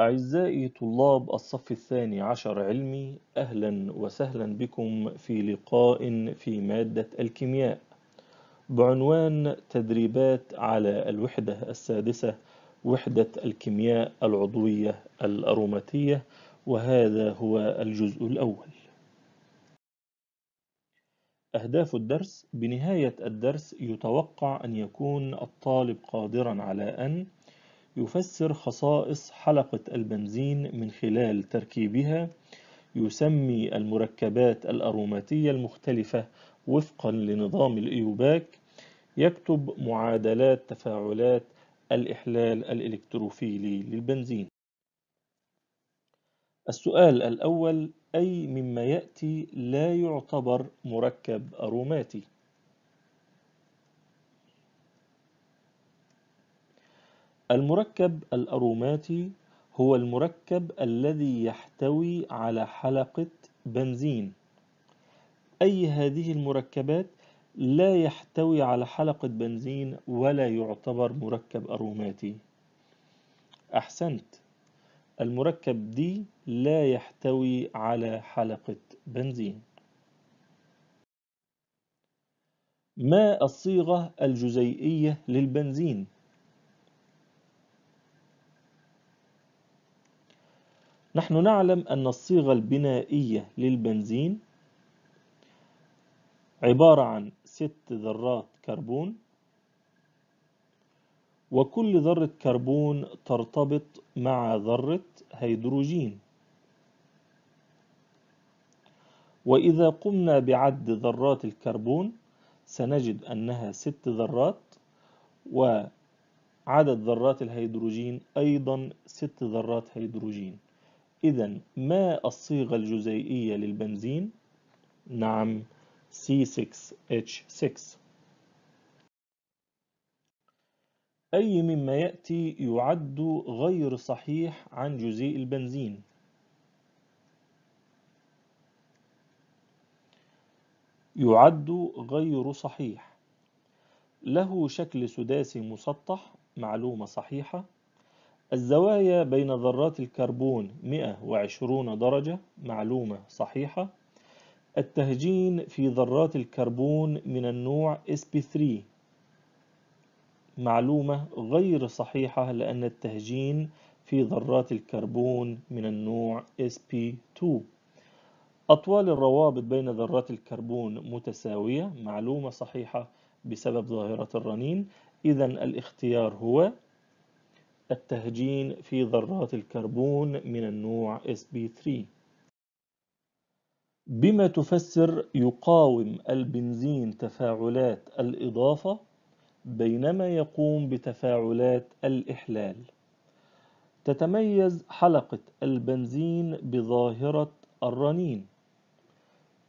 أعزائي طلاب الصف الثاني عشر علمي أهلا وسهلا بكم في لقاء في مادة الكيمياء بعنوان تدريبات على الوحدة السادسة وحدة الكيمياء العضوية الأروماتية وهذا هو الجزء الأول أهداف الدرس بنهاية الدرس يتوقع أن يكون الطالب قادرا على أن يفسر خصائص حلقة البنزين من خلال تركيبها يسمي المركبات الأروماتية المختلفة وفقا لنظام الإيوباك يكتب معادلات تفاعلات الإحلال الإلكتروفيلي للبنزين السؤال الأول أي مما يأتي لا يعتبر مركب أروماتي المركب الأروماتي هو المركب الذي يحتوي على حلقة بنزين أي هذه المركبات لا يحتوي على حلقة بنزين ولا يعتبر مركب أروماتي أحسنت المركب دي لا يحتوي على حلقة بنزين ما الصيغة الجزيئية للبنزين؟ نحن نعلم أن الصيغة البنائية للبنزين عبارة عن ست ذرات كربون وكل ذرة كربون ترتبط مع ذرة هيدروجين وإذا قمنا بعد ذرات الكربون سنجد أنها ست ذرات وعدد ذرات الهيدروجين أيضا ست ذرات هيدروجين إذا ما الصيغة الجزيئية للبنزين؟ نعم C6H6 أي مما يأتي يعد غير صحيح عن جزيء البنزين؟ يعد غير صحيح له شكل سداسي مسطح معلومة صحيحة الزوايا بين ذرات الكربون 120 درجة معلومة صحيحة التهجين في ذرات الكربون من النوع sp3 معلومة غير صحيحة لأن التهجين في ذرات الكربون من النوع sp2 أطوال الروابط بين ذرات الكربون متساوية معلومة صحيحة بسبب ظاهرة الرنين إذا الاختيار هو التهجين في ذرات الكربون من النوع Sp3 بما تفسر يقاوم البنزين تفاعلات الإضافة بينما يقوم بتفاعلات الإحلال تتميز حلقة البنزين بظاهرة الرنين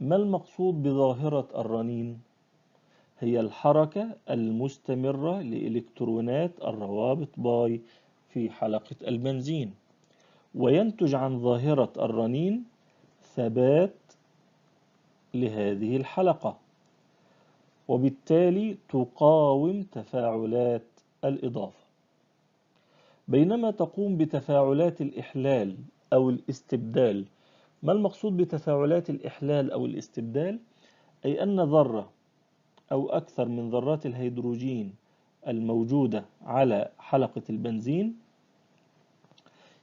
ما المقصود بظاهرة الرنين؟ هي الحركة المستمرة لإلكترونات الروابط باي في حلقة البنزين وينتج عن ظاهرة الرنين ثبات لهذه الحلقة وبالتالي تقاوم تفاعلات الإضافة بينما تقوم بتفاعلات الإحلال أو الاستبدال ما المقصود بتفاعلات الإحلال أو الاستبدال؟ أي أن ذرة أو أكثر من ذرات الهيدروجين الموجودة على حلقة البنزين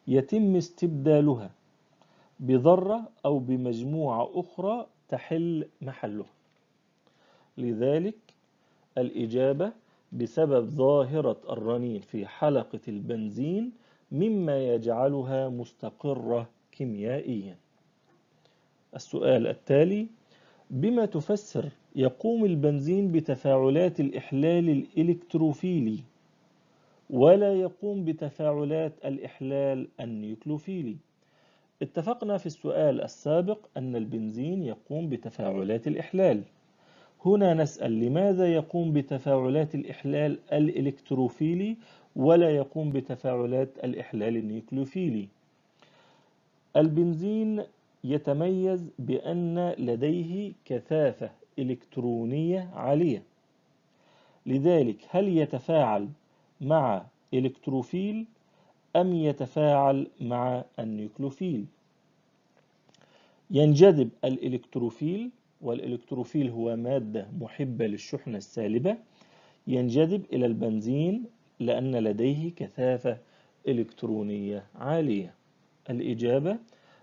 يتم استبدالها بذرة أو بمجموعة أخرى تحل محلها لذلك الإجابة بسبب ظاهرة الرنين في حلقة البنزين مما يجعلها مستقرة كيميائيا السؤال التالي بما تفسر يقوم البنزين بتفاعلات الإحلال الإلكتروفيلي ولا يقوم بتفاعلات الإحلال النيوكلوفيلي اتفقنا في السؤال السابق أن البنزين يقوم بتفاعلات الإحلال هنا نسأل لماذا يقوم بتفاعلات الإحلال الإلكتروفيلي ولا يقوم بتفاعلات الإحلال النيوكلوفيلي البنزين يتميز بأن لديه كثافة إلكترونية عالية لذلك هل يتفاعل مع إلكتروفيل أم يتفاعل مع النيوكلوفيل ينجذب الإلكتروفيل والإلكتروفيل هو مادة محبة للشحنة السالبة ينجذب إلى البنزين لأن لديه كثافة إلكترونية عالية الإجابة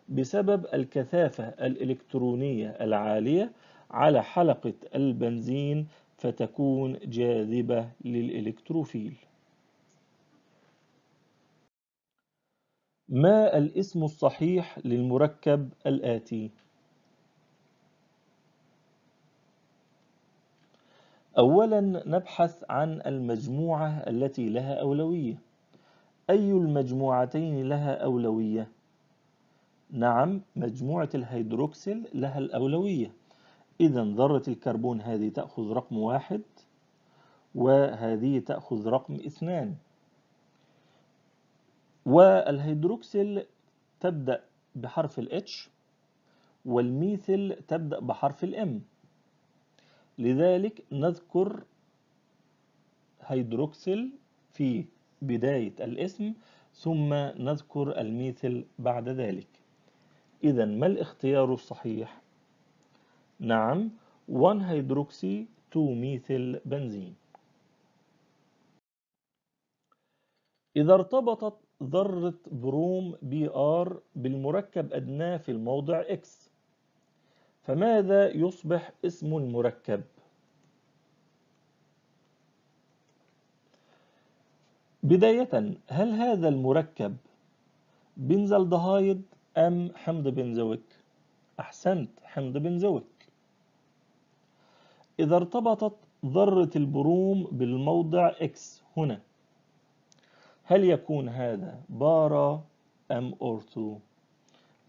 بسبب الكثافة الإلكترونية العالية على حلقة البنزين فتكون جاذبة للإلكتروفيل ما الاسم الصحيح للمركب الآتي؟ أولا نبحث عن المجموعة التي لها أولوية أي المجموعتين لها أولوية؟ نعم مجموعة الهيدروكسيل لها الأولوية إذا ذرة الكربون هذه تأخذ رقم واحد وهذه تأخذ رقم اثنان والهيدروكسيل تبدأ بحرف الاتش والميثل تبدأ بحرف الام لذلك نذكر هيدروكسيل في بداية الاسم ثم نذكر الميثل بعد ذلك إذا ما الاختيار الصحيح؟ نعم 1 هيدروكسي 2 ميثل بنزين إذا ارتبطت ذرة بروم بي آر بالمركب أدناه في الموضع X فماذا يصبح اسم المركب؟ بداية هل هذا المركب بنزلدهايد أم حمض بنزويك؟ أحسنت حمض بنزويك إذا ارتبطت ذرة البروم بالموضع X هنا هل يكون هذا بارا أم أورتو؟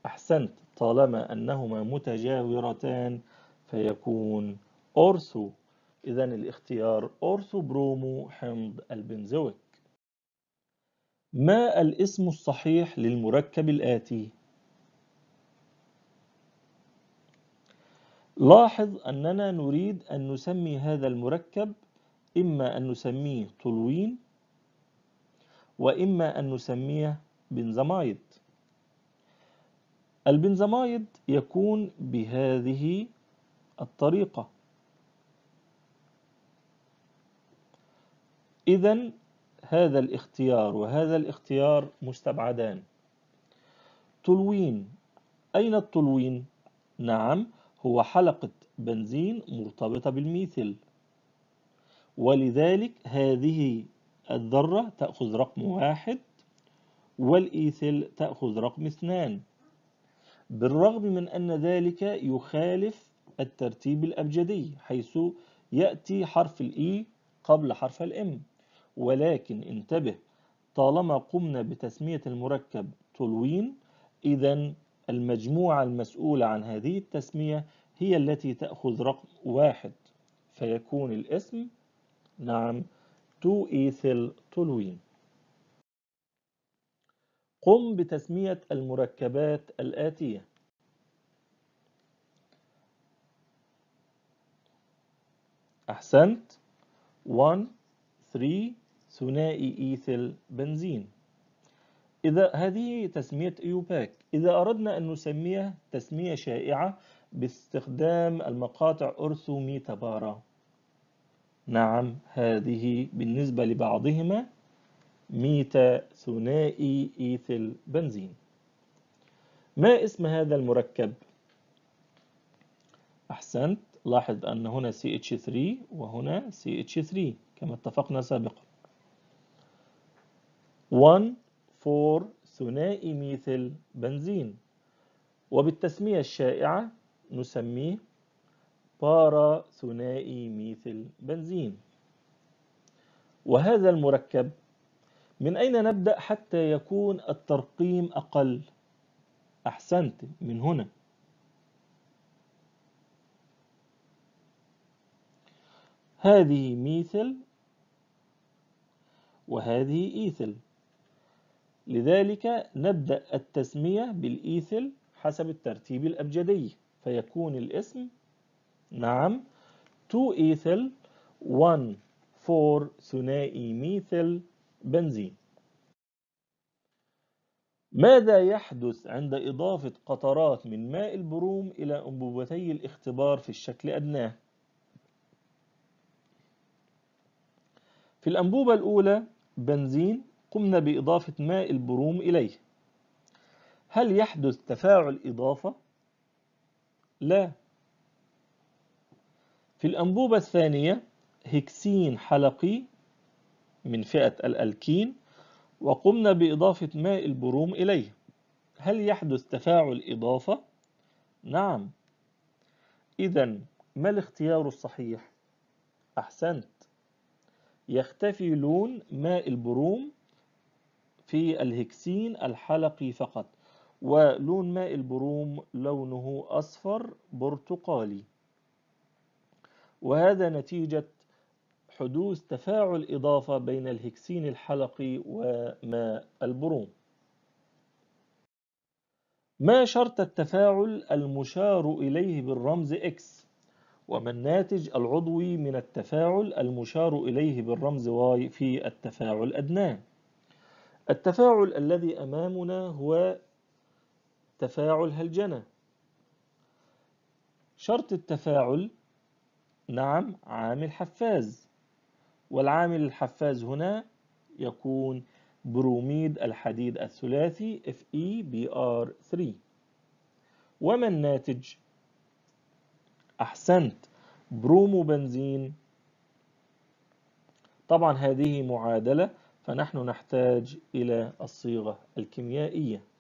أحسنت طالما أنهما متجاورتان فيكون أورثو إذا الاختيار أورثو برومو حمض البنزويك ما الاسم الصحيح للمركب الآتي؟ لاحظ أننا نريد أن نسمي هذا المركب إما أن نسميه طولوين وإما أن نسميه بنزمايد البنزمايد يكون بهذه الطريقة إذا هذا الاختيار وهذا الاختيار مستبعدان تلوين أين التلوين؟ نعم هو حلقة بنزين مرتبطة بالميثل ولذلك هذه الذرة تأخذ رقم واحد والإيثل تأخذ رقم اثنان بالرغم من أن ذلك يخالف الترتيب الأبجدي حيث يأتي حرف الإي e قبل حرف الإم ولكن انتبه طالما قمنا بتسمية المركب تولوين إذا المجموعة المسؤولة عن هذه التسمية هي التي تأخذ رقم واحد فيكون الاسم نعم 2 إيثيل تولوين قم بتسمية المركبات الآتية أحسنت 1 3 ثنائي إيثيل بنزين إذا هذه تسمية إيوباك إذا أردنا أن نسميه تسمية شائعة باستخدام المقاطع أرثوميتابارا نعم هذه بالنسبة لبعضهما ميتا ثنائي إيثيل بنزين ما اسم هذا المركب؟ أحسنت لاحظ أن هنا CH3 وهنا CH3 كما اتفقنا سابقا 1 4 ثنائي ميثل بنزين وبالتسمية الشائعة نسميه صار ثنائي ميثل بنزين وهذا المركب من أين نبدأ حتى يكون الترقيم أقل؟ أحسنت من هنا هذه ميثل وهذه إيثل لذلك نبدأ التسمية بالإيثل حسب الترتيب الأبجدي فيكون الاسم نعم 2 إيثل 1 فور ثنائي ميثل بنزين ماذا يحدث عند إضافة قطرات من ماء البروم إلى أنبوبتي الاختبار في الشكل أدناه؟ في الأنبوبة الأولى بنزين قمنا بإضافة ماء البروم إليه هل يحدث تفاعل إضافة؟ لا في الأنبوبة الثانية هكسين حلقي من فئة الألكين وقمنا بإضافة ماء البروم إليه هل يحدث تفاعل إضافة؟ نعم إذا ما الاختيار الصحيح؟ أحسنت يختفي لون ماء البروم في الهكسين الحلقي فقط ولون ماء البروم لونه أصفر برتقالي وهذا نتيجة حدوث تفاعل إضافة بين الهكسين الحلقي وماء البروم ما شرط التفاعل المشار إليه بالرمز X وما الناتج العضوي من التفاعل المشار إليه بالرمز Y في التفاعل أدناه التفاعل الذي أمامنا هو تفاعل هلجنة شرط التفاعل نعم عامل حفاز والعامل الحفاز هنا يكون بروميد الحديد الثلاثي FeBr3 وما الناتج؟ أحسنت برومو بنزين طبعا هذه معادلة فنحن نحتاج إلى الصيغة الكيميائية